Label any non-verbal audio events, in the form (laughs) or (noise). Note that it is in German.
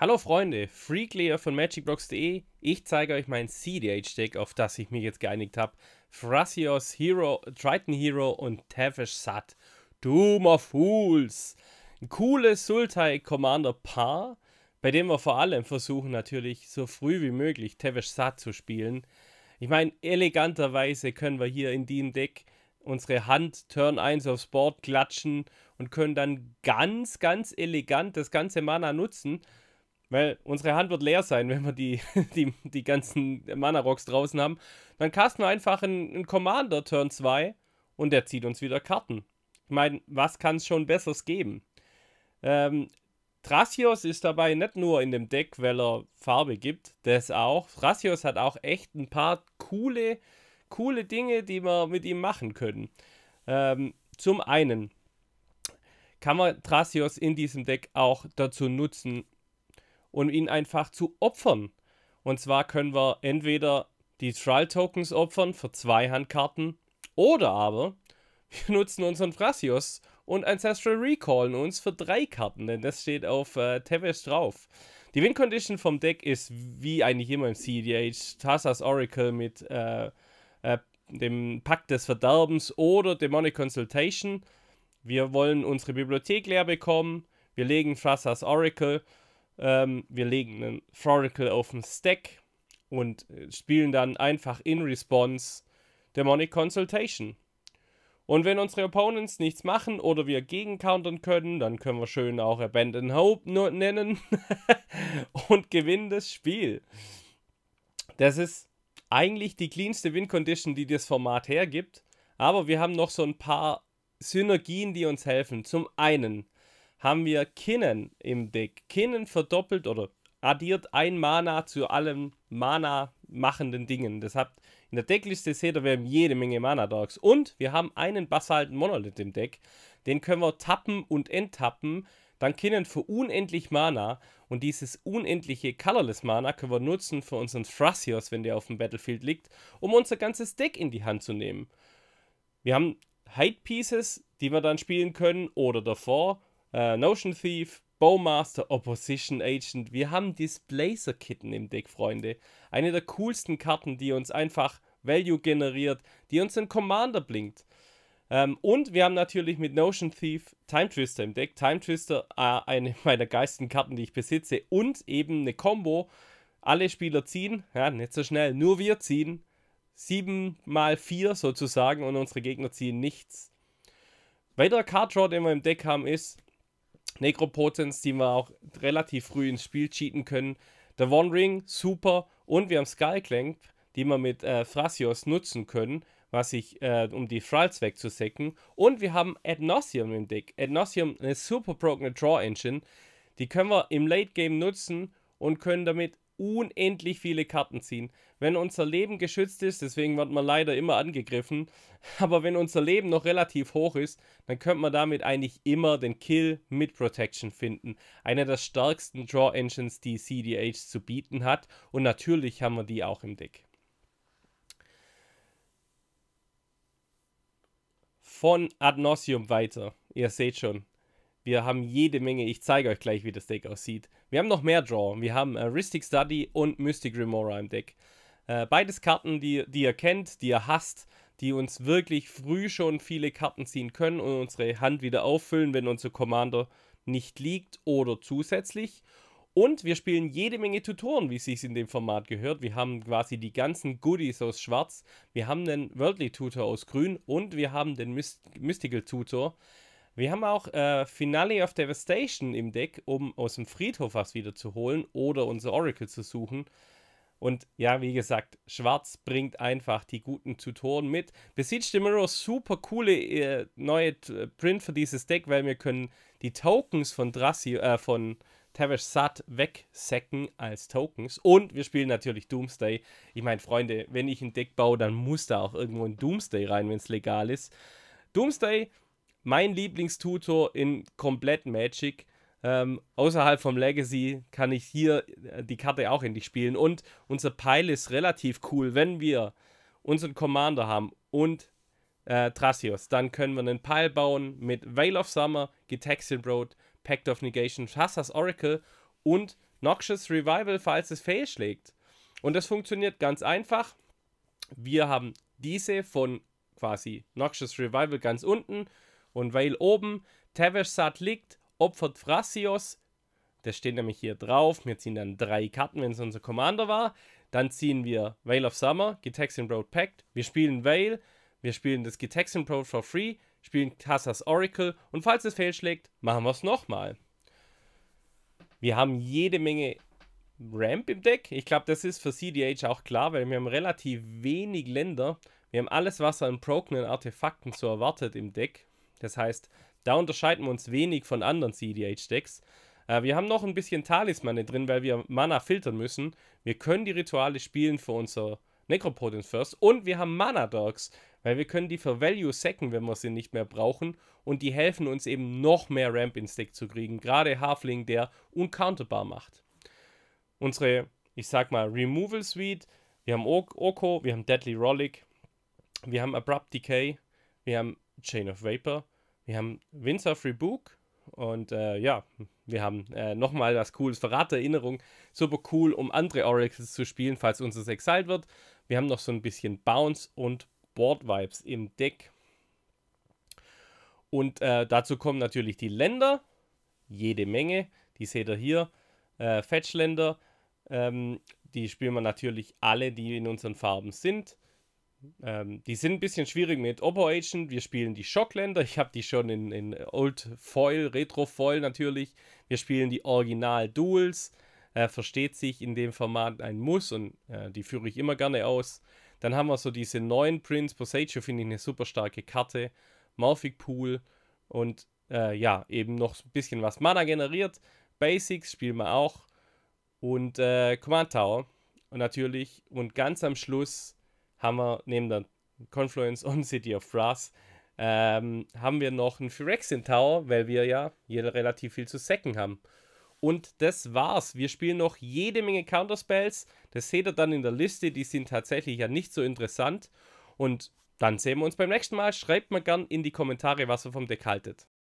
Hallo Freunde, Freaklayer von MagicBlocks.de. Ich zeige euch mein CDH-Deck, auf das ich mich jetzt geeinigt habe. Thrasios Hero, Triton Hero und Tavish Sat. Doom of Fools. Ein cooles Sultai-Commander-Paar, bei dem wir vor allem versuchen natürlich so früh wie möglich Tavish Sat zu spielen. Ich meine, eleganterweise können wir hier in dem Deck unsere Hand Turn 1 aufs Board klatschen und können dann ganz, ganz elegant das ganze Mana nutzen weil unsere Hand wird leer sein, (laughs) wenn wir die, die, die ganzen Mana-Rocks draußen haben. Dann casten wir einfach einen, einen Commander Turn 2 und der zieht uns wieder Karten. Ich meine, was kann es schon Besseres geben? Ähm, Thracios ist dabei nicht nur in dem Deck, weil er Farbe gibt, das auch. Thrasios hat auch echt ein paar coole, coole Dinge, die wir mit ihm machen können. Ähm, zum einen kann man Thrasios in diesem Deck auch dazu nutzen, und ihn einfach zu opfern. Und zwar können wir entweder die Trial Tokens opfern für zwei Handkarten oder aber (laughs) wir nutzen unseren Frasios und Ancestral Recallen uns für drei Karten, denn das steht auf äh, Teves drauf. Die Win Condition vom Deck ist wie eigentlich immer im CDH Tassas Oracle mit äh, äh, dem Pakt des Verderbens oder Demonic Consultation. Wir wollen unsere Bibliothek leer bekommen. Wir legen Thrassas Oracle ähm, wir legen einen Thoracle auf den Stack und äh, spielen dann einfach in Response Demonic Consultation. Und wenn unsere Opponents nichts machen oder wir gegencountern können, dann können wir schön auch Abandon Hope nennen (laughs) und gewinnen das Spiel. Das ist eigentlich die cleanste Win-Condition, die das Format hergibt. Aber wir haben noch so ein paar Synergien, die uns helfen. Zum einen haben wir Kinnen im Deck. Kinnen verdoppelt oder addiert ein Mana zu allen Mana-machenden Dingen. Deshalb in der Deckliste seht ihr, wir haben jede Menge Mana-Dogs. Und wir haben einen basalten Monolith im Deck. Den können wir tappen und enttappen. Dann Kinnen für unendlich Mana. Und dieses unendliche Colorless Mana können wir nutzen für unseren Thrasios, wenn der auf dem Battlefield liegt, um unser ganzes Deck in die Hand zu nehmen. Wir haben Hide Pieces, die wir dann spielen können oder davor äh, Notion Thief, Bowmaster, Opposition Agent. Wir haben Displacer Kitten im Deck, Freunde. Eine der coolsten Karten, die uns einfach Value generiert, die uns den Commander blinkt. Ähm, und wir haben natürlich mit Notion Thief Time Twister im Deck. Time Twister, äh, eine (laughs) meiner geilsten Karten, die ich besitze. Und eben eine Combo. Alle Spieler ziehen, ja, nicht so schnell, nur wir ziehen. 7 mal 4 sozusagen und unsere Gegner ziehen nichts. Weiterer Card Draw, den wir im Deck haben, ist Necropotence, die wir auch relativ früh ins Spiel cheaten können. Der Wandering, super. Und wir haben Skullclank, die wir mit äh, Thrasios nutzen können, was ich, äh, um die Thralls wegzusäcken. Und wir haben Adnosium im Deck. Adnosium, eine super broken Draw Engine. Die können wir im Late Game nutzen und können damit unendlich viele Karten ziehen. Wenn unser Leben geschützt ist, deswegen wird man leider immer angegriffen, (laughs) aber wenn unser Leben noch relativ hoch ist, dann könnte man damit eigentlich immer den Kill mit Protection finden. Einer der stärksten Draw Engines, die CDH zu bieten hat und natürlich haben wir die auch im Deck. Von Ad nauseum weiter. Ihr seht schon, wir haben jede Menge, ich zeige euch gleich, wie das Deck aussieht. Wir haben noch mehr Draw. Wir haben äh, Ristic Study und Mystic Remora im Deck. Äh, beides Karten, die, die ihr kennt, die ihr hasst, die uns wirklich früh schon viele Karten ziehen können und unsere Hand wieder auffüllen, wenn unser Commander nicht liegt oder zusätzlich. Und wir spielen jede Menge Tutoren, wie es sich in dem Format gehört. Wir haben quasi die ganzen Goodies aus Schwarz. Wir haben den Worldly Tutor aus Grün und wir haben den Myst Mystical Tutor, wir haben auch äh, Finale of Devastation im Deck, um aus dem Friedhof was wieder zu holen oder unser Oracle zu suchen. Und ja, wie gesagt, Schwarz bringt einfach die guten Tutoren mit. Besieged the Mirror, super coole äh, neue äh, Print für dieses Deck, weil wir können die Tokens von Drassi, äh, von Tavish Sat wegsacken als Tokens. Und wir spielen natürlich Doomsday. Ich meine, Freunde, wenn ich ein Deck baue, dann muss da auch irgendwo ein Doomsday rein, wenn es legal ist. Doomsday mein Lieblingstutor in komplett Magic. Ähm, außerhalb vom Legacy kann ich hier äh, die Karte auch endlich spielen. Und unser Pile ist relativ cool. Wenn wir unseren Commander haben und äh, Thracios, dann können wir einen Pile bauen mit Veil of Summer, Getaxian Road, Pact of Negation, Shasas Oracle und Noxious Revival, falls es fail schlägt. Und das funktioniert ganz einfach. Wir haben diese von quasi Noxious Revival ganz unten, und weil oben Tevesat liegt, opfert Phrasios, das steht nämlich hier drauf, wir ziehen dann drei Karten, wenn es unser Commander war, dann ziehen wir Veil of Summer, Getaxian Road Pact, wir spielen Veil, wir spielen das Getaxian Road for free, spielen Tassas Oracle und falls es fehlschlägt, machen wir es nochmal. Wir haben jede Menge Ramp im Deck. Ich glaube, das ist für CDH auch klar, weil wir haben relativ wenig Länder. Wir haben alles, was an Broken Artefakten so erwartet im Deck. Das heißt, da unterscheiden wir uns wenig von anderen CDH-Decks. Äh, wir haben noch ein bisschen Talismane drin, weil wir Mana filtern müssen. Wir können die Rituale spielen für unser Necropotent First und wir haben Mana Dogs, weil wir können die für Value sacken, wenn wir sie nicht mehr brauchen und die helfen uns eben noch mehr Ramp ins Deck zu kriegen. Gerade Halfling, der uncounterbar macht. Unsere, ich sag mal, Removal Suite, wir haben Oko, wir haben Deadly Rollick, wir haben Abrupt Decay, wir haben Chain of Vapor, wir haben Windsor Free Book und äh, ja, wir haben äh, nochmal was Cooles, Verrat Erinnerung, super cool, um andere Oracles zu spielen, falls uns das exiled wird. Wir haben noch so ein bisschen Bounce und Board Vibes im Deck. Und äh, dazu kommen natürlich die Länder, jede Menge, die seht ihr hier, äh, Länder, ähm, die spielen wir natürlich alle, die in unseren Farben sind. Ähm, die sind ein bisschen schwierig mit Oppo Agent. Wir spielen die Schockländer. Ich habe die schon in, in Old Foil, Retro Foil natürlich. Wir spielen die Original Duels. Äh, versteht sich in dem Format ein Muss und äh, die führe ich immer gerne aus. Dann haben wir so diese neuen Prints. Poseidon finde ich eine super starke Karte. Morphic Pool und äh, ja, eben noch ein bisschen was Mana generiert. Basics spielen wir auch und äh, Command Tower natürlich und ganz am Schluss haben wir neben der Confluence und City of Brass ähm, haben wir noch einen Phyrexian Tower, weil wir ja jeder relativ viel zu sacken haben. Und das war's. Wir spielen noch jede Menge Counterspells. Das seht ihr dann in der Liste. Die sind tatsächlich ja nicht so interessant. Und dann sehen wir uns beim nächsten Mal. Schreibt mal gern in die Kommentare, was ihr vom Deck haltet.